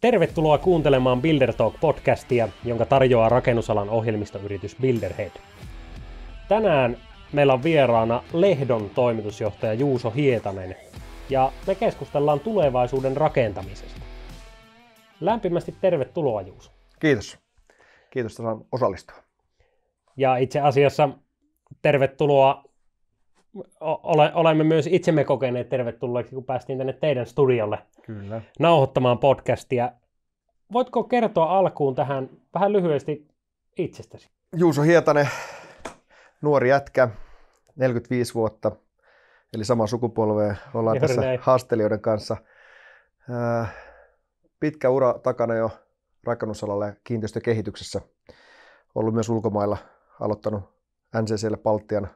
Tervetuloa kuuntelemaan Builder Talk-podcastia, jonka tarjoaa rakennusalan ohjelmistoyritys Builderhead. Tänään meillä on vieraana Lehdon toimitusjohtaja Juuso Hietanen, ja me keskustellaan tulevaisuuden rakentamisesta. Lämpimästi tervetuloa Juuso. Kiitos. Kiitos, että saan osallistua. Ja itse asiassa tervetuloa ole, olemme myös itsemme kokeneet tervetulleeksi, kun päästiin tänne teidän studiolle Kyllä. nauhoittamaan podcastia. Voitko kertoa alkuun tähän vähän lyhyesti itsestäsi? Juuso Hietanen, nuori jätkä, 45 vuotta, eli sama sukupolvea ollaan Juuri tässä näin. haastelijoiden kanssa. Äh, pitkä ura takana jo rakennusalalla ja kiinteistökehityksessä. Ollut myös ulkomailla, aloittanut NCClle Baltian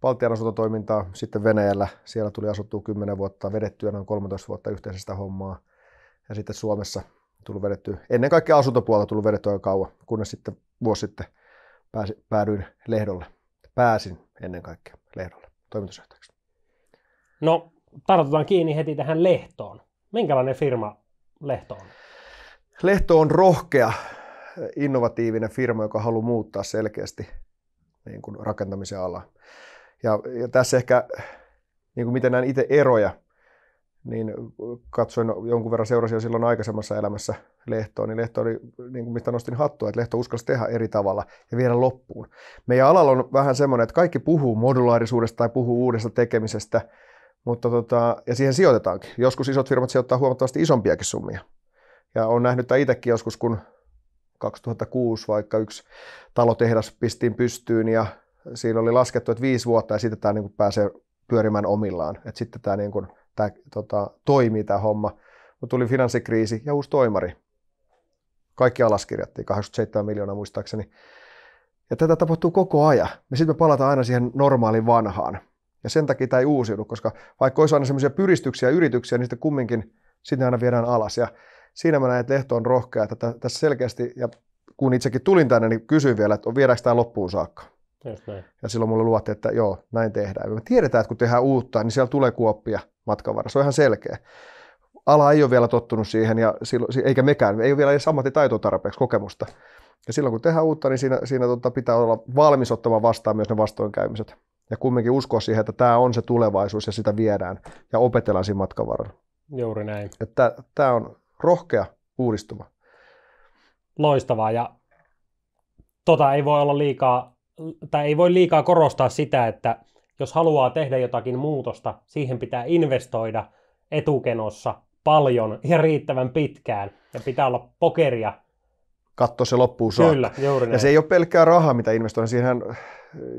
Baltian asuntotoimintaa, sitten Venäjällä, siellä tuli asuttua 10 vuotta, vedettyä noin 13 vuotta yhteisestä hommaa, ja sitten Suomessa tullut vedetty, ennen kaikkea asuntopuolta tullut vedetty aika kauan, kunnes sitten vuosi sitten pääsi, päädyin Lehdolle. Pääsin ennen kaikkea Lehdolle toimitusjohtajaksi. No, tartutaan kiinni heti tähän Lehtoon. Minkälainen firma Lehto on? Lehto on rohkea, innovatiivinen firma, joka haluaa muuttaa selkeästi niin kuin rakentamisen alaa. Ja, ja tässä ehkä, niin kuin miten näen itse eroja, niin katsoin no, jonkun verran seurasi jo silloin aikaisemmassa elämässä Lehtoa, niin Lehto oli, niin kuin mistä nostin hattua, että Lehto uskalsi tehdä eri tavalla ja viedä loppuun. Meidän alalla on vähän semmoinen, että kaikki puhuu modulaarisuudesta tai puhuu uudesta tekemisestä, mutta tota, ja siihen sijoitetaankin. Joskus isot firmat sijoittaa huomattavasti isompiakin summia. Ja olen nähnyt tämä itsekin joskus, kun 2006 vaikka yksi talotehdas pistiin pystyyn ja siinä oli laskettu, että viisi vuotta ja sitten tämä niin pääsee pyörimään omillaan. Että sitten tämä, niin kuin, tämä tota, toimii tämä homma. Mutta tuli finanssikriisi ja uusi toimari. Kaikki alaskirjattiin, 87 miljoonaa muistaakseni. Ja tätä tapahtuu koko ajan. Me sitten me palataan aina siihen normaaliin vanhaan. Ja sen takia tämä ei uusiudu, koska vaikka olisi aina semmoisia pyristyksiä ja yrityksiä, niin sitten kumminkin sitten aina viedään alas. Ja siinä mä näen, että Lehto on rohkea. Että tässä selkeästi, ja kun itsekin tulin tänne, niin kysyin vielä, että viedäänkö tämä loppuun saakka. Ja silloin mulle luvattiin, että joo, näin tehdään. Me tiedetään, että kun tehdään uutta, niin siellä tulee kuoppia matkan varrella. Se on ihan selkeä. Ala ei ole vielä tottunut siihen, ja silloin, eikä mekään. Ei ole vielä edes ammattitaitoa tarpeeksi kokemusta. Ja silloin kun tehdään uutta, niin siinä, siinä tota, pitää olla valmis ottamaan vastaan myös ne vastoinkäymiset. Ja kumminkin uskoa siihen, että tämä on se tulevaisuus ja sitä viedään ja opetellaan siinä matkan varrella. Juuri näin. Tämä on rohkea uudistuma. Loistavaa ja tota ei voi olla liikaa tai ei voi liikaa korostaa sitä, että jos haluaa tehdä jotakin muutosta, siihen pitää investoida etukenossa paljon ja riittävän pitkään. Ja pitää olla pokeria. Katso se loppuun saakka. Kyllä, juuri näin. Ja se ei ole pelkkää rahaa, mitä investoidaan. Siihen äh,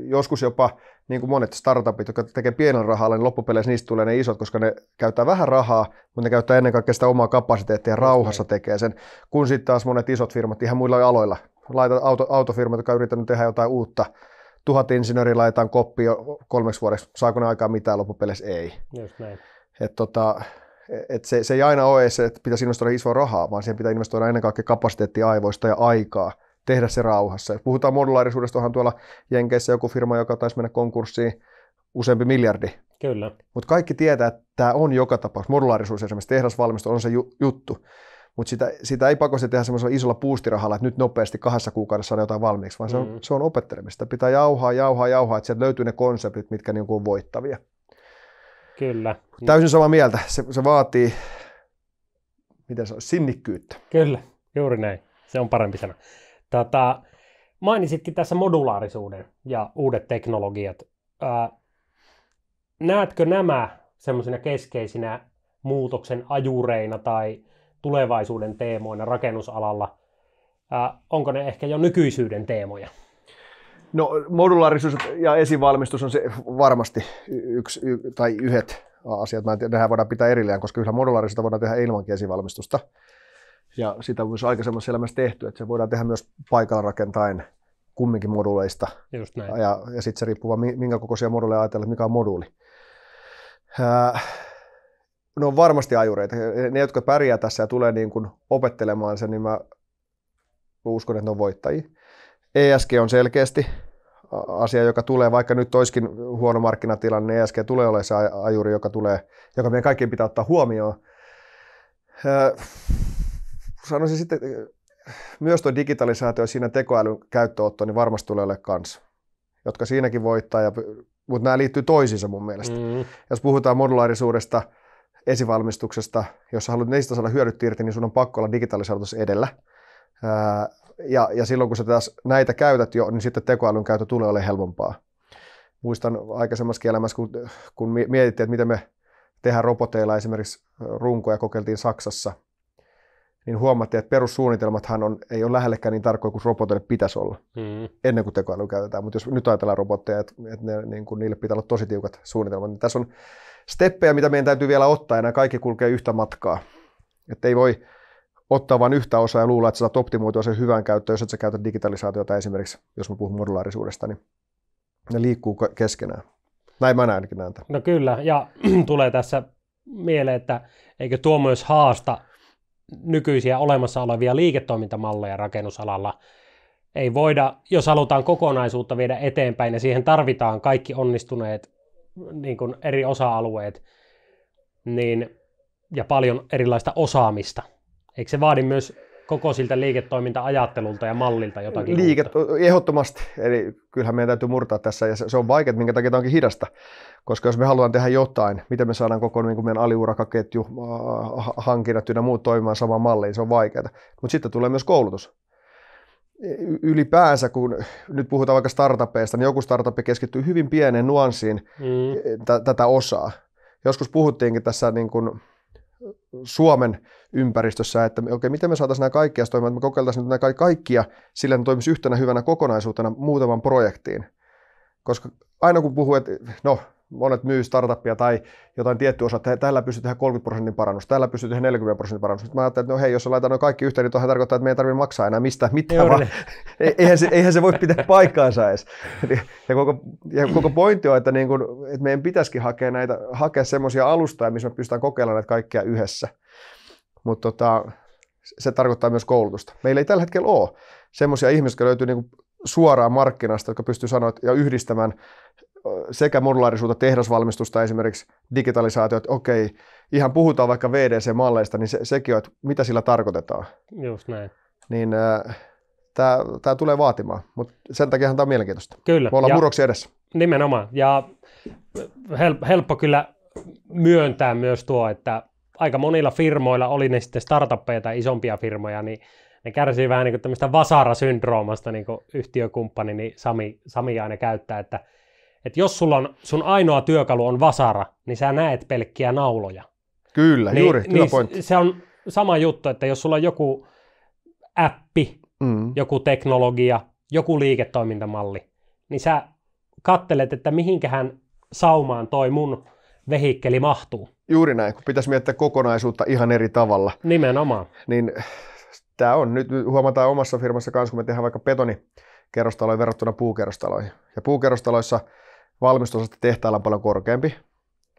joskus jopa niin kuin monet startupit, jotka tekee pienen rahalla, niin loppupeleissä niistä tulee ne isot, koska ne käyttää vähän rahaa, mutta ne käyttää ennen kaikkea sitä omaa kapasiteettia ja rauhassa tekee sen, kun sitten taas monet isot firmat ihan muilla aloilla laita auto, autofirmat, jotka on yrittänyt tehdä jotain uutta, tuhat insinööriä laitetaan koppi jo kolmeksi vuodeksi, saako ne aikaa mitään, loppupeleissä ei. Just näin. Et tota, et se, se ei aina ole se, että pitäisi investoida isoa rahaa, vaan siihen pitää investoida ennen kaikkea kapasiteettia aivoista ja aikaa tehdä se rauhassa. Jos puhutaan modulaarisuudesta, onhan tuolla Jenkeissä joku firma, joka taisi mennä konkurssiin useampi miljardi. Kyllä. Mutta kaikki tietää, että tämä on joka tapauksessa. Modulaarisuus esimerkiksi tehdasvalmisto on se ju- juttu mutta sitä, sitä ei pakosti tehdä semmoisella isolla puustirahalla, että nyt nopeasti kahdessa kuukaudessa on jotain valmiiksi, vaan se on, mm. se on opettelemista. Pitää jauhaa, jauhaa, jauhaa, että sieltä löytyy ne konseptit, mitkä niin kuin on voittavia. Kyllä. Täysin samaa mieltä. Se, se vaatii, miten se on, sinnikkyyttä. Kyllä, juuri näin. Se on parempi sana. Tata, mainitsitkin tässä modulaarisuuden ja uudet teknologiat. Ää, näetkö nämä semmoisina keskeisinä muutoksen ajureina tai tulevaisuuden teemoina rakennusalalla. Äh, onko ne ehkä jo nykyisyyden teemoja? No modulaarisuus ja esivalmistus on se varmasti yksi y, tai yhdet asiat. Mä en tiedä, nehän voidaan pitää erillään, koska kyllä modulaarisuutta voidaan tehdä ilmankin esivalmistusta. Ja sitä on myös aikaisemmassa elämässä tehty, että se voidaan tehdä myös paikalla rakentaen kumminkin moduleista. Just näin. Ja, ja sitten se riippuu vain minkä kokoisia moduleja ajatellaan, mikä on moduuli. Äh, ne on varmasti ajureita. Ne, jotka pärjää tässä ja tulee niin kuin opettelemaan sen, niin mä uskon, että ne on voittajia. ESG on selkeästi asia, joka tulee, vaikka nyt toiskin huono markkinatilanne, niin ESG tulee olemaan se ajuri, joka, tulee, joka meidän kaikkien pitää ottaa huomioon. sanoisin sitten, myös tuo digitalisaatio ja siinä tekoälyn käyttöotto, niin varmasti tulee olemaan kanssa, jotka siinäkin voittaa, ja, mutta nämä liittyy toisiinsa mun mielestä. Mm. Jos puhutaan modulaarisuudesta, esivalmistuksesta, jos haluat niistä saada hyödyt irti, niin sun on pakko olla digitalisoitus edellä. Ja, ja silloin kun sä taas näitä käytät jo, niin sitten tekoälyn käyttö tulee olemaan helpompaa. Muistan aikaisemmassa elämässä, kun, kun mietittiin, että miten me tehdään roboteilla esimerkiksi runkoja, kokeiltiin Saksassa, niin huomattiin, että perussuunnitelmathan on, ei ole lähellekään niin tarkkoja kuin roboteille pitäisi olla, hmm. ennen kuin tekoäly käytetään. Mutta jos nyt ajatellaan robotteja, että, että ne, niin kuin niille pitää olla tosi tiukat suunnitelmat, niin tässä on steppejä, mitä meidän täytyy vielä ottaa, ja nämä kaikki kulkee yhtä matkaa. Että ei voi ottaa vain yhtä osaa ja luulla, että saat optimoitua sen hyvän käyttöön, jos et sä käytä digitalisaatiota esimerkiksi, jos mä puhun modulaarisuudesta, niin ne liikkuu keskenään. Näin mä näen ainakin näen No kyllä, ja tulee tässä mieleen, että eikö tuo myös haasta nykyisiä olemassa olevia liiketoimintamalleja rakennusalalla. Ei voida, jos halutaan kokonaisuutta viedä eteenpäin ja siihen tarvitaan kaikki onnistuneet niin kuin eri osa-alueet niin, ja paljon erilaista osaamista. Eikö se vaadi myös koko siltä liiketoiminta-ajattelulta ja mallilta jotakin? Liike, ehdottomasti. Eli kyllähän meidän täytyy murtaa tässä, ja se, se on vaikeaa, minkä takia tämä onkin hidasta. Koska jos me halutaan tehdä jotain, miten me saadaan koko niin kuin meidän aliurakaketju, hankinnat ja muut toimimaan samaan malliin, se on vaikeaa. Mutta sitten tulee myös koulutus ylipäänsä, kun nyt puhutaan vaikka startupeista, niin joku startup keskittyy hyvin pieneen nuanssiin mm. E, t- tätä osaa. Joskus puhuttiinkin tässä niin kuin Suomen ympäristössä, että okei, okay, miten me saataisiin nämä kaikkia toimimaan, että me kokeiltaisiin nyt nämä kaikkia sillä, että ne toimisi yhtenä hyvänä kokonaisuutena muutaman projektiin. Koska aina kun puhuu, että no, monet myy startuppia tai jotain tiettyä osaa, että tällä pystyy tehdä 30 prosentin parannus, tällä pystyy tehdä 40 prosentin parannus. Sitten mä ajattelin, että no hei, jos se laitetaan ne kaikki yhteen, niin tuohon tarkoittaa, että meidän ei tarvitse maksaa enää mistään mitään, vaan eihän se, eihän se voi pitää paikkaansa edes. Ja koko, ja koko pointti on, että, niin kun, että meidän pitäisikin hakea, näitä, hakea semmoisia alustoja, missä me pystytään kokeilemaan näitä kaikkia yhdessä. Mutta tota, se tarkoittaa myös koulutusta. Meillä ei tällä hetkellä ole semmoisia ihmisiä, jotka löytyy niin suoraan markkinasta, jotka pystyy sanoa ja yhdistämään sekä modulaarisuutta, tehdasvalmistusta esimerkiksi, digitalisaatio, että okei, ihan puhutaan vaikka VDC-malleista, niin se, sekin on, että mitä sillä tarkoitetaan. Just näin. Niin äh, tämä tulee vaatimaan, mutta sen takia tämä on mielenkiintoista. Kyllä. Me ollaan ja, murroksi edessä. Nimenomaan, ja hel, helppo kyllä myöntää myös tuo, että aika monilla firmoilla, oli ne sitten startuppeja tai isompia firmoja, niin ne kärsii vähän niin kuin tämmöistä syndroomasta niin kuin yhtiökumppani niin Sami, Sami aina käyttää, että – että jos sulla on, sun ainoa työkalu on vasara, niin sä näet pelkkiä nauloja. Kyllä, niin, juuri, niin pointti. Se on sama juttu, että jos sulla on joku appi, mm. joku teknologia, joku liiketoimintamalli, niin sä kattelet, että mihinkähän saumaan toi mun vehikkeli mahtuu. Juuri näin, kun pitäisi miettiä kokonaisuutta ihan eri tavalla. Nimenomaan. Niin tämä on, nyt huomataan omassa firmassa kanssa, kun me tehdään vaikka betonikerrostaloja verrattuna puukerrostaloihin. Ja puukerrostaloissa – valmistusaste tehtailla on paljon korkeampi,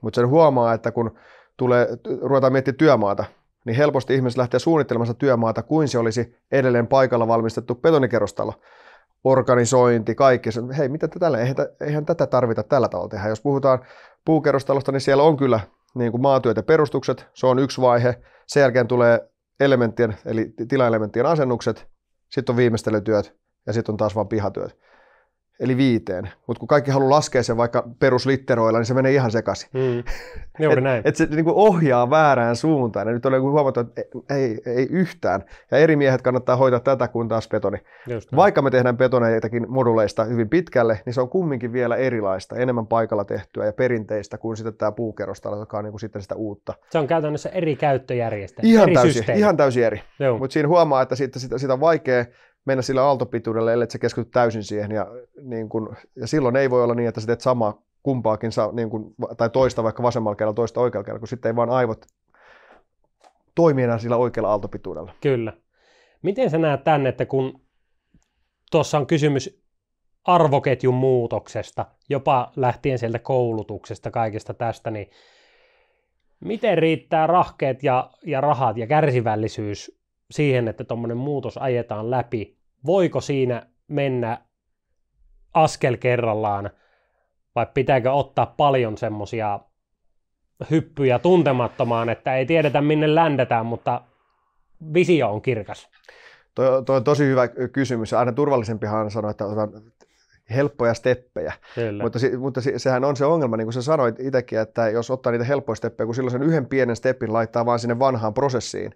mutta sen huomaa, että kun tulee, ruvetaan miettimään työmaata, niin helposti ihmiset lähtee suunnittelemassa työmaata kuin se olisi edelleen paikalla valmistettu betonikerrostalo. Organisointi, kaikki. Hei, mitä tällä? Eihän, eihän tätä tarvita tällä tavalla tehdä. Jos puhutaan puukerrostalosta, niin siellä on kyllä niin kuin maatyöt ja perustukset. Se on yksi vaihe. Sen jälkeen tulee elementtien, eli tilaelementtien asennukset. Sitten on viimeistelytyöt ja sitten on taas vain pihatyöt eli viiteen. Mutta kun kaikki haluaa laskea sen vaikka peruslitteroilla, niin se menee ihan sekaisin. Mm. Juuri näin. Et et se niinku ohjaa väärään suuntaan. Ja nyt oli niinku huomattu, että ei, ei yhtään. Ja eri miehet kannattaa hoitaa tätä kuin taas betoni. Just Vaikka me tehdään betoneitakin moduleista hyvin pitkälle, niin se on kumminkin vielä erilaista, enemmän paikalla tehtyä ja perinteistä kuin sitten tämä puukerrosta, joka on niinku sitten sitä uutta. Se on käytännössä eri käyttöjärjestelmä, ihan Ihan täysin eri. Mutta siinä huomaa, että siitä, sitä, sitä on vaikea mennä sillä aaltopituudella, ellei se keskity täysin siihen. Ja, niin kun, ja silloin ei voi olla niin, että sä teet samaa kumpaakin, saa, niin kun, tai toista vaikka vasemmalla kädellä, toista oikealla kädellä, kun sitten ei vaan aivot toimi enää sillä oikealla aaltopituudella. Kyllä. Miten sä näet tänne, että kun tuossa on kysymys arvoketjun muutoksesta, jopa lähtien sieltä koulutuksesta, kaikesta tästä, niin miten riittää rahkeet ja, ja rahat ja kärsivällisyys siihen, että tuommoinen muutos ajetaan läpi voiko siinä mennä askel kerrallaan vai pitääkö ottaa paljon semmoisia hyppyjä tuntemattomaan, että ei tiedetä minne ländetään, mutta visio on kirkas. Toi, toi on tosi hyvä kysymys. Aina turvallisempihan sanoa, että otan helppoja steppejä. Kyllä. Mutta, mutta sehän on se ongelma, niin kuin sä sanoit itsekin, että jos ottaa niitä helppoja steppejä, kun silloin sen yhden pienen steppin laittaa vaan sinne vanhaan prosessiin,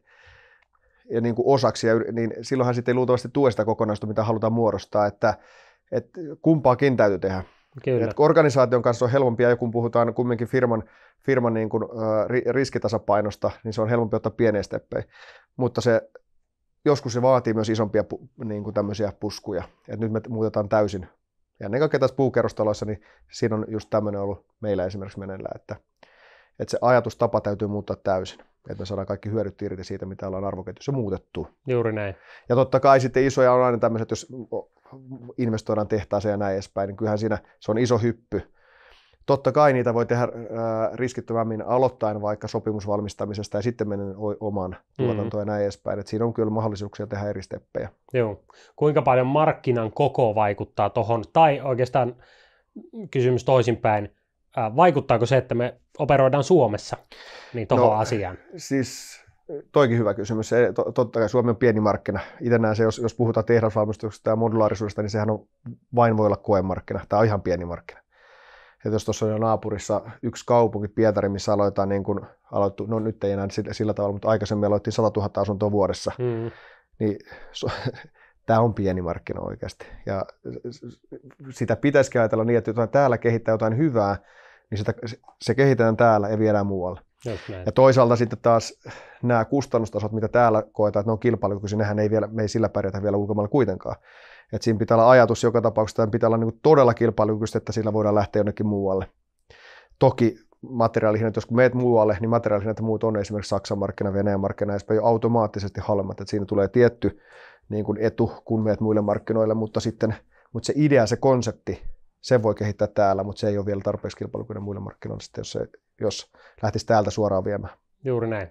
ja niin kuin osaksi, ja, niin silloinhan sitten ei luultavasti tuesta kokonaisuutta, mitä halutaan muodostaa, että, että kumpaakin täytyy tehdä. Kyllä. Et organisaation kanssa on helpompi, ja kun puhutaan kumminkin firman, firman niin kuin, äh, riskitasapainosta, niin se on helpompi ottaa pieniä steppejä. Mutta se, joskus se vaatii myös isompia niin kuin tämmöisiä puskuja. Et nyt me muutetaan täysin. Ja ennen kaikkea tässä puukerrostaloissa, niin siinä on just tämmöinen ollut meillä esimerkiksi meneillään, että – että se ajatustapa täytyy muuttaa täysin että me saadaan kaikki hyödyt irti siitä, mitä ollaan arvoketjussa muutettu. Juuri näin. Ja totta kai sitten isoja on aina tämmöiset, jos investoidaan tehtaaseen ja näin edespäin, niin kyllähän siinä se on iso hyppy. Totta kai niitä voi tehdä riskittömämmin aloittain vaikka sopimusvalmistamisesta ja sitten mennä oman mm. tuotantoon mm ja näin edespäin. Et siinä on kyllä mahdollisuuksia tehdä eri steppejä. Joo. Kuinka paljon markkinan koko vaikuttaa tuohon, tai oikeastaan kysymys toisinpäin, Äh, vaikuttaako se, että me operoidaan Suomessa niin tuohon no, asiaan? Siis toikin hyvä kysymys. Se, to, totta kai Suomi on pieni markkina. Itse näen se, jos, jos puhutaan tehdasvalmistuksesta ja modulaarisuudesta, niin sehän on, vain voi olla koemarkkina. Tämä on ihan pieni markkina. Et jos tuossa on jo naapurissa yksi kaupunki, Pietari, missä aloitetaan niin kun aloittu, no nyt ei enää sillä, sillä tavalla, mutta aikaisemmin aloittiin 100 000 asuntoa vuodessa, mm. niin so, tämä on pieni markkina oikeasti. Ja sitä pitäisi ajatella niin, että jotain täällä kehittää jotain hyvää, niin sitä, se kehitetään täällä ja viedään muualle. Ja toisaalta sitten taas nämä kustannustasot, mitä täällä koetaan, että ne on kilpailukykyisiä, nehän ei vielä, me ei sillä pärjätä vielä ulkomailla kuitenkaan. Et siinä pitää olla ajatus joka tapauksessa, että pitää olla niin todella kilpailukykyistä, että sillä voidaan lähteä jonnekin muualle. Toki materiaalihinnat, jos kun meet muualle, niin materiaalihinnat ja muut on esimerkiksi Saksan markkina, Venäjän markkina, ja jo automaattisesti halvemmat, että siinä tulee tietty niin kuin etu, kun meet muille markkinoille, mutta sitten mutta se idea, se konsepti, sen voi kehittää täällä, mutta se ei ole vielä tarpeeksi kilpailukykyinen muille markkinoille, sitten, jos, se, jos lähtisi täältä suoraan viemään. Juuri näin.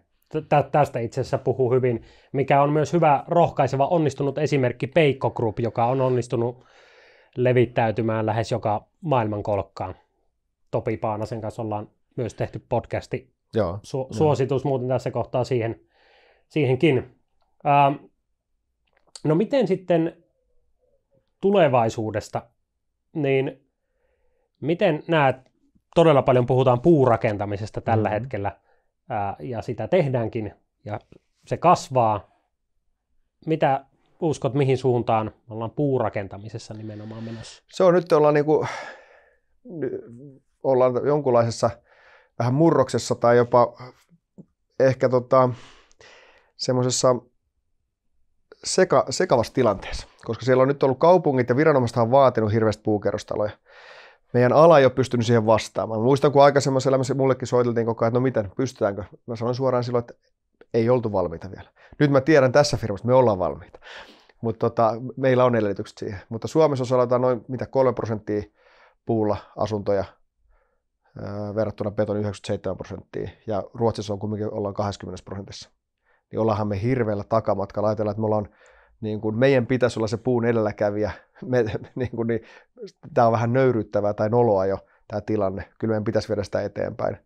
tästä itse asiassa puhuu hyvin, mikä on myös hyvä rohkaiseva onnistunut esimerkki Peikko Group, joka on onnistunut levittäytymään lähes joka kolkkaan. Topi Paanasen kanssa ollaan myös tehty podcasti. Joo, Su- suositus joo. muuten tässä kohtaa siihen, siihenkin. Ähm, no miten sitten tulevaisuudesta niin miten näet, todella paljon puhutaan puurakentamisesta tällä mm-hmm. hetkellä, ää, ja sitä tehdäänkin, ja se kasvaa. Mitä uskot, mihin suuntaan ollaan puurakentamisessa nimenomaan menossa? Se on nyt, ollaan, niinku, ollaan jonkunlaisessa vähän murroksessa tai jopa ehkä tota, semmoisessa seka, sekavassa tilanteessa, koska siellä on nyt ollut kaupungit ja viranomaiset on vaatinut hirveästi puukerrostaloja. Meidän ala ei ole pystynyt siihen vastaamaan. Mä muistan, kun aikaisemmassa elämässä mullekin soiteltiin koko ajan, että no miten, pystytäänkö? Mä sanoin suoraan silloin, että ei oltu valmiita vielä. Nyt mä tiedän tässä firmassa, me ollaan valmiita. Mutta tota, meillä on edellytykset siihen. Mutta Suomessa osaltaan noin mitä 3 prosenttia puulla asuntoja verrattuna beton 97 prosenttia, ja Ruotsissa on kuitenkin ollaan 20 prosentissa niin ollaanhan me hirveällä takamatkalla. Ajatellaan, että me ollaan, niin kuin, meidän pitäisi olla se puun edelläkävijä. Me, niin kuin, niin, tämä on vähän nöyryttävää tai noloa jo tämä tilanne. Kyllä meidän pitäisi viedä sitä eteenpäin.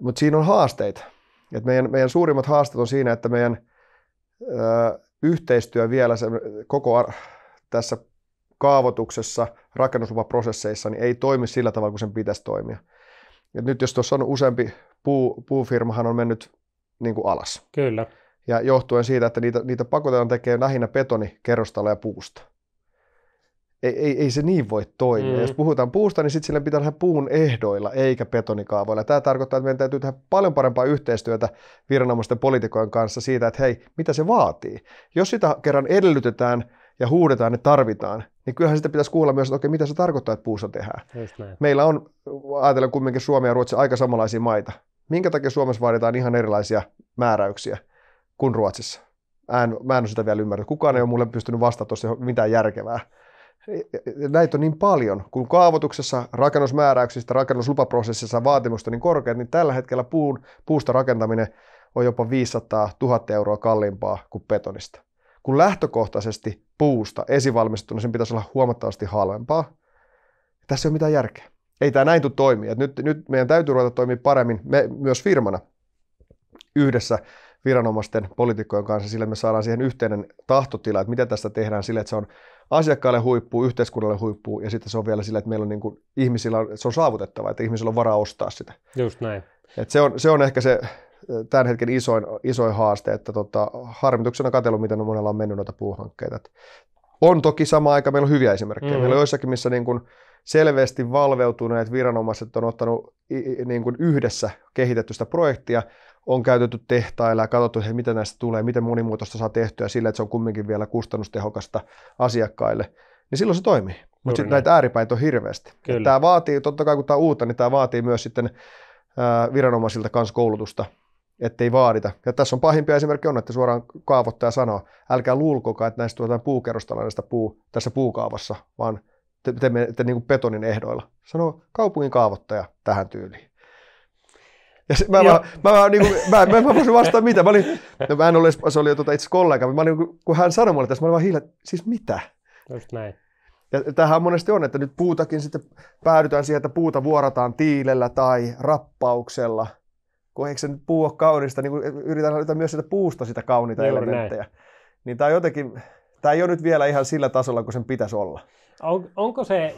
Mutta siinä on haasteita. Et meidän, meidän suurimmat haasteet on siinä, että meidän ö, yhteistyö vielä se, koko ar- tässä kaavoituksessa, rakennuslupaprosesseissa niin ei toimi sillä tavalla kuin sen pitäisi toimia. Et nyt jos tuossa on useampi puu, puufirmahan on mennyt niin kuin alas. Kyllä. Ja johtuen siitä, että niitä, niitä pakotetaan tekemään lähinnä betoni, kerrostalo ja puusta. Ei, ei, ei se niin voi toimia. Mm. Jos puhutaan puusta, niin sitten sille pitää tehdä puun ehdoilla eikä betonikaavoilla. Tämä tarkoittaa, että meidän täytyy tehdä paljon parempaa yhteistyötä viranomaisten poliitikojen kanssa siitä, että hei, mitä se vaatii. Jos sitä kerran edellytetään ja huudetaan, että tarvitaan, niin kyllähän sitä pitäisi kuulla myös, että okei, mitä se tarkoittaa, että puussa tehdään. Meillä on, ajatellen kumminkin Suomi ja Ruotsi, aika samanlaisia maita. Minkä takia Suomessa vaaditaan ihan erilaisia määräyksiä kuin Ruotsissa? Mä en, mä en ole sitä vielä ymmärtänyt. Kukaan ei ole mulle pystynyt vastaamaan tuossa mitään järkevää. E, e, e, näitä on niin paljon, kun kaavoituksessa, rakennusmääräyksistä, rakennuslupaprosessissa vaatimusta niin korkeat, niin tällä hetkellä puun, puusta rakentaminen on jopa 500 000 euroa kalliimpaa kuin betonista. Kun lähtökohtaisesti puusta esivalmistettuna sen pitäisi olla huomattavasti halvempaa, tässä ei ole mitään järkeä ei tämä näin tule toimia. Nyt, nyt meidän täytyy ruveta toimia paremmin me, myös firmana yhdessä viranomaisten poliitikkojen kanssa, sillä me saadaan siihen yhteinen tahtotila, että mitä tästä tehdään sille, että se on asiakkaalle huippu, yhteiskunnalle huippu ja sitten se on vielä sillä, että meillä on niin kuin, ihmisillä, on, se on saavutettava, että ihmisillä on varaa ostaa sitä. Just näin. Et se, on, se on ehkä se tämän hetken isoin, isoin haaste, että tota, harmituksena katsellut, miten monella on mennyt noita puuhankkeita. Et on toki sama aika, meillä on hyviä esimerkkejä. Mm-hmm. Meillä on joissakin, missä niin kuin, selvästi valveutuneet viranomaiset on ottanut niin kuin yhdessä kehitettystä projektia, on käytetty tehtailla ja katsottu, että mitä näistä tulee, miten monimuotoista saa tehtyä sillä, että se on kumminkin vielä kustannustehokasta asiakkaille, niin silloin se toimii. Mutta sitten näitä ääripäitä on hirveästi. Tämä vaatii, totta kai kun tämä on uutta, niin tämä vaatii myös sitten viranomaisilta kanssa koulutusta, ettei vaadita. Ja tässä on pahimpia esimerkki on, että suoraan kaavoittaja sanoo, älkää luulkokaa, että näistä tuotaan puukerrostalainen puu tässä puukaavassa, vaan te, te te, niin betonin ehdoilla. Sano kaupungin kaavoittaja tähän tyyliin. Ja se, mä, niinku- mä, mä, mä, niin kuin, mä, mä, mä voisin vastata mitä. Mä, olin, no, mä en ole, se oli tuota itse kollega, mutta mä olin, niinku- kun hän sanoi mulle tässä, mä olin vaan hiljaa, siis mitä? Just näin. Ja tämähän monesti on, että nyt puutakin sitten päädytään siihen, että puuta vuorataan tiilellä tai rappauksella. Kun eikö se nyt puu ole kaunista, niin yritetään löytää myös sitä puusta sitä kauniita Juuri elementtejä. Näin. Niin tämä on jotenkin, tämä ei ole nyt vielä ihan sillä tasolla, kun sen pitäisi olla. On, onko se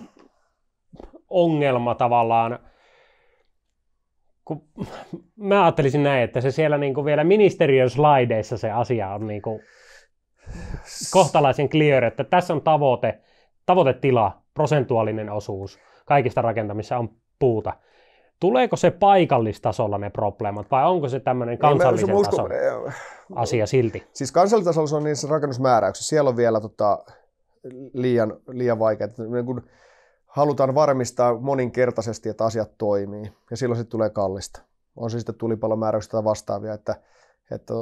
ongelma tavallaan, kun mä ajattelisin näin, että se siellä niin kuin vielä ministeriön slaideissa se asia on niin kuin kohtalaisen clear, että tässä on tavoite, tavoitetila, prosentuaalinen osuus kaikista rakentamissa on puuta. Tuleeko se paikallistasolla ne probleemat vai onko se tämmöinen kansallisen niin, tason asia silti? Siis kansallistasolla se on niissä rakennusmääräyksissä. Siellä on vielä tota, liian, liian vaikea. Niin kun halutaan varmistaa moninkertaisesti, että asiat toimii ja silloin se tulee kallista. On se sitten tulipalomääräyksistä tai vastaavia, että, että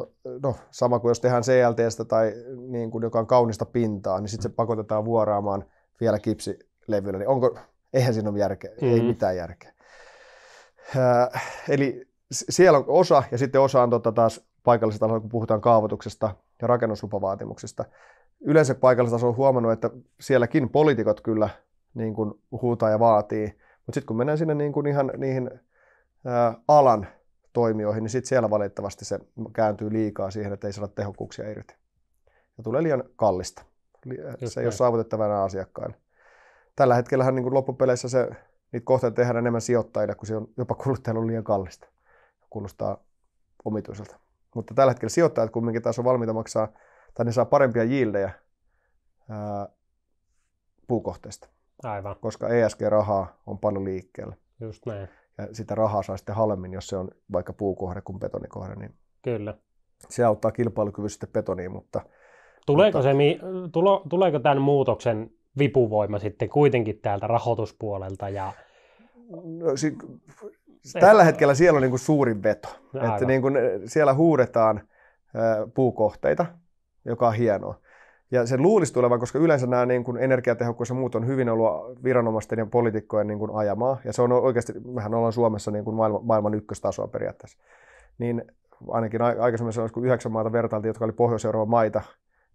no, sama kuin jos tehdään CLTstä tai niin kuin, joka on kaunista pintaa, niin sitten se pakotetaan vuoraamaan vielä kipsilevyllä. Niin onko, eihän siinä ole järkeä, mm-hmm. ei mm. mitään järkeä. Äh, eli siellä on osa, ja sitten osa on tota taas tasolla, kun puhutaan kaavoituksesta ja rakennuslupavaatimuksista. Yleensä paikallistasolla on huomannut, että sielläkin poliitikot kyllä niin kuin huutaa ja vaatii, mutta sitten kun mennään sinne niin kuin ihan niihin ää, äh, alan toimijoihin, niin sitten siellä valitettavasti se kääntyy liikaa siihen, että ei saada tehokkuuksia irti. Ja tulee liian kallista. Se ei ole saavutettavana asiakkaan. Tällä hetkellähän niin kuin loppupeleissä se niitä kohteita tehdään enemmän sijoittajille, kun se on jopa kuluttajalle liian kallista. Kuulostaa omituiselta. Mutta tällä hetkellä sijoittajat kumminkin taas on valmiita maksaa, tai ne saa parempia yiildejä puukohteista. Aivan. Koska ESG-rahaa on paljon liikkeellä. Just näin. Ja sitä rahaa saa sitten halvemmin, jos se on vaikka puukohde kuin betonikohde. Niin Kyllä. Se auttaa kilpailukyvyssä sitten betoniin, mutta... Tuleeko, mutta... Se, mi- tulo, tuleeko tämän muutoksen vipuvoima sitten kuitenkin täältä rahoituspuolelta? Ja... No, si- tällä hetkellä siellä on niin kuin suurin veto. No, Että niin kuin eh, siellä huudetaan eh, puukohteita, joka on hienoa. Ja sen luulisi tulevan, koska yleensä nämä niin kuin energiatehokkuus ja muut on hyvin ollut viranomaisten ja poliitikkojen niin kuin ajamaa. Ja se on oikeasti, mehän ollaan Suomessa niin kuin maailman, maailman ykköstasoa periaatteessa. Niin ainakin aikaisemmin se on kun yhdeksän maata vertailtiin, jotka oli Pohjois-Euroopan maita,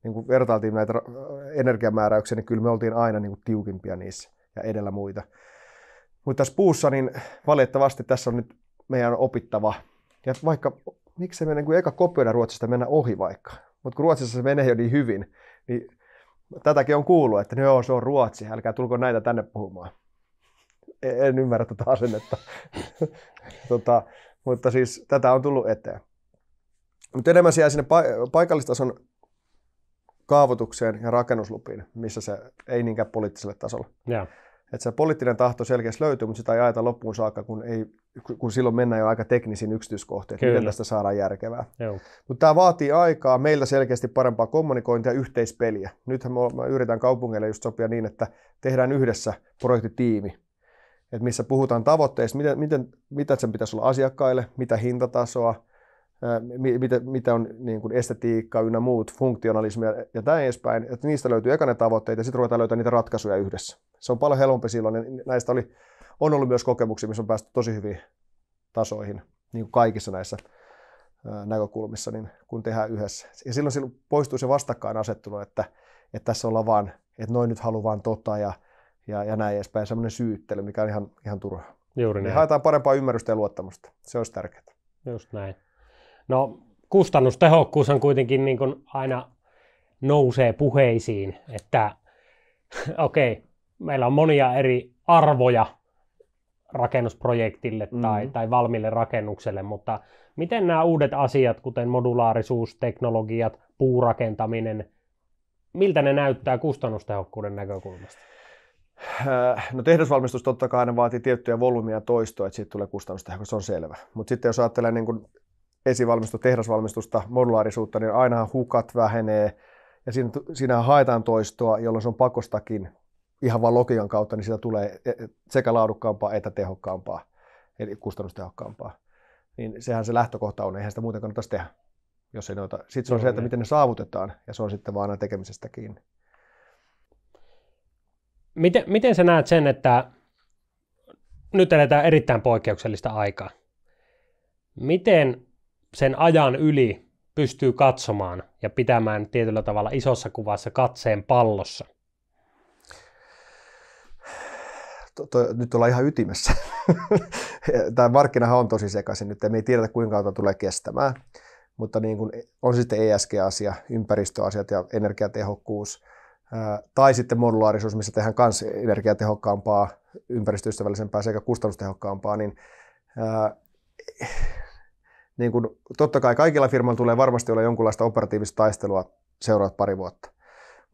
niin kun vertailtiin näitä energiamääräyksiä, niin kyllä me oltiin aina niin kuin tiukimpia niissä ja edellä muita. Mutta tässä puussa, niin valitettavasti tässä on nyt meidän opittava. Ja vaikka, miksi me niin kuin eka kopioida Ruotsista mennä ohi vaikka. Mutta kun Ruotsissa se menee jo niin hyvin, niin tätäkin on kuullut, että no joo, se on Ruotsi, älkää tulko näitä tänne puhumaan. E- en ymmärrä tätä asennetta. tota, mutta siis tätä on tullut eteen. Mutta enemmän siellä sinne paikallistason kaavoitukseen ja rakennuslupiin, missä se ei niinkään poliittiselle tasolle. Yeah. Että se poliittinen tahto selkeästi löytyy, mutta sitä ei ajeta loppuun saakka, kun, ei, kun silloin mennään jo aika teknisiin yksityiskohtiin, että miten tästä saadaan järkevää. Mutta tämä vaatii aikaa, meillä selkeästi parempaa kommunikointia ja yhteispeliä. Nythän me yritän kaupungeille just sopia niin, että tehdään yhdessä projektitiimi, että missä puhutaan tavoitteista, miten, miten, mitä sen pitäisi olla asiakkaille, mitä hintatasoa, mitä, mitä on niin kuin estetiikka ynnä muut, funktionalismia ja tämä edespäin, että niistä löytyy eka ne tavoitteet ja sitten ruvetaan löytämään niitä ratkaisuja yhdessä. Se on paljon helpompi silloin ja niin näistä oli, on ollut myös kokemuksia, missä on päästy tosi hyviin tasoihin niin kuin kaikissa näissä näkökulmissa, niin kun tehdään yhdessä. Ja silloin, silloin poistuu se vastakkainasettelu, että, että tässä ollaan vaan, että noin nyt haluaa vaan tota ja, ja, ja näin edespäin, semmoinen syyttely, mikä on ihan, ihan turhaa. Juuri näin. Niin haetaan parempaa ymmärrystä ja luottamusta. Se olisi tärkeää. Just näin. No kustannustehokkuus on kuitenkin niin kuin aina nousee puheisiin, että okei, okay, meillä on monia eri arvoja rakennusprojektille mm. tai, mm-hmm. tai valmille rakennukselle, mutta miten nämä uudet asiat, kuten modulaarisuus, teknologiat, puurakentaminen, miltä ne näyttää kustannustehokkuuden näkökulmasta? Äh, no tehdasvalmistus totta kai aina vaatii tiettyjä volyymia toistoa, että siitä tulee kustannustehokkuus, se on selvä. Mutta sitten jos ajattelee niin esivalmistusta, tehdasvalmistusta, modulaarisuutta, niin ainahan hukat vähenee ja siinä, siinä haetaan toistoa, jolloin se on pakostakin ihan vain logiikan kautta, niin sitä tulee e, e, sekä laadukkaampaa että tehokkaampaa, eli kustannustehokkaampaa. Niin sehän se lähtökohta on, eihän sitä muuten kannattaisi tehdä. Jos ei noita. Sitten se on no se, että niin. miten ne saavutetaan, ja se on sitten vaan aina tekemisestä kiinni. Miten, miten sä näet sen, että nyt eletään erittäin poikkeuksellista aikaa? Miten sen ajan yli pystyy katsomaan ja pitämään tietyllä tavalla isossa kuvassa katseen pallossa. To, to, nyt ollaan ihan ytimessä. Tämä markkinahan on tosi sekaisin nyt, me ei tiedetä kuinka kauan tulee kestämään, mutta niin kun, on sitten ESG-asia, ympäristöasiat ja energiatehokkuus, tai sitten modulaarisuus, missä tehdään myös energiatehokkaampaa, ympäristöystävällisempää sekä kustannustehokkaampaa, niin niin kuin, totta kai kaikilla firmoilla tulee varmasti olla jonkunlaista operatiivista taistelua seuraavat pari vuotta.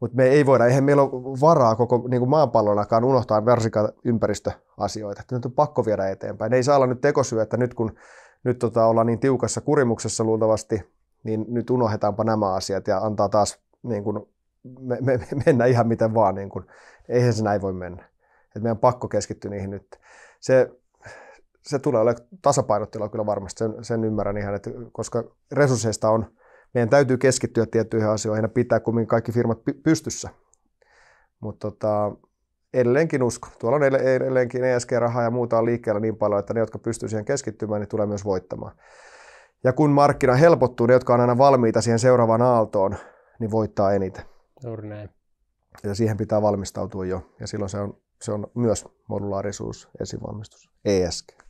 Mutta me ei voida, eihän meillä ole varaa koko niin kuin unohtaa varsinkaan ympäristöasioita. nyt on pakko viedä eteenpäin. Ne ei saa olla nyt tekosyy, että nyt kun nyt tota, ollaan niin tiukassa kurimuksessa luultavasti, niin nyt unohdetaanpa nämä asiat ja antaa taas niin kuin, me, me, me mennä ihan miten vaan. Niin kuin. Eihän se näin voi mennä. Et meidän on pakko keskittyä niihin nyt. Se se tulee olemaan tasapainottelua kyllä varmasti, sen, sen ymmärrän ihan, että koska resursseista on, meidän täytyy keskittyä tiettyihin asioihin ja pitää kumminkin kaikki firmat pystyssä. Mutta tota, edelleenkin usko. Tuolla on edelleenkin ESG-rahaa ja muuta on liikkeellä niin paljon, että ne, jotka pystyy siihen keskittymään, niin tulee myös voittamaan. Ja kun markkina helpottuu, ne, jotka on aina valmiita siihen seuraavaan aaltoon, niin voittaa eniten. Juuri näin. Ja siihen pitää valmistautua jo. Ja silloin se on, se on myös modulaarisuus, esivalmistus, ESG.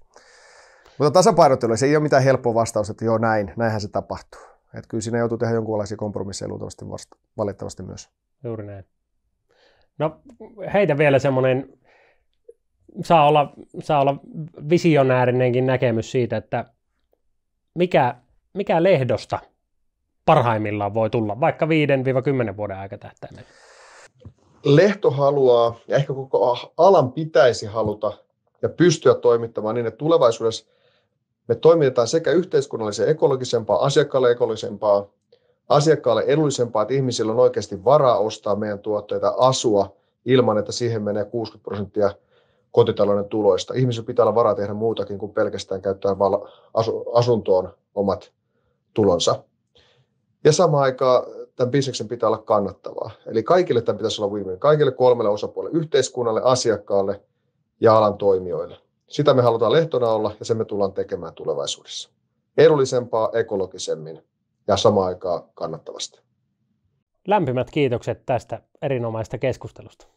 Mutta tasapainottelu, se ei ole mitään helppoa vastaus, että joo näin, näinhän se tapahtuu. Että kyllä siinä joutuu tehdä jonkunlaisia kompromisseja luultavasti vasta, valitettavasti myös. Juuri näin. No heitä vielä semmoinen, saa olla, saa olla visionäärinenkin näkemys siitä, että mikä, mikä lehdosta parhaimmillaan voi tulla, vaikka 5-10 vuoden aikatähtäimellä? Lehto haluaa, ja ehkä koko alan pitäisi haluta ja pystyä toimittamaan niin, että tulevaisuudessa me toimitetaan sekä yhteiskunnallisen ekologisempaa, asiakkaalle ekologisempaa, asiakkaalle edullisempaa, että ihmisillä on oikeasti varaa ostaa meidän tuotteita, asua ilman, että siihen menee 60 prosenttia kotitalouden tuloista. Ihmisillä pitää olla varaa tehdä muutakin kuin pelkästään käyttää asuntoon omat tulonsa. Ja samaan aikaan tämän bisneksen pitää olla kannattavaa. Eli kaikille tämän pitäisi olla viimeinen. Kaikille kolmelle osapuolelle, yhteiskunnalle, asiakkaalle ja alan toimijoille. Sitä me halutaan lehtona olla ja sen me tullaan tekemään tulevaisuudessa. Edullisempaa, ekologisemmin ja samaan aikaan kannattavasti. Lämpimät kiitokset tästä erinomaista keskustelusta.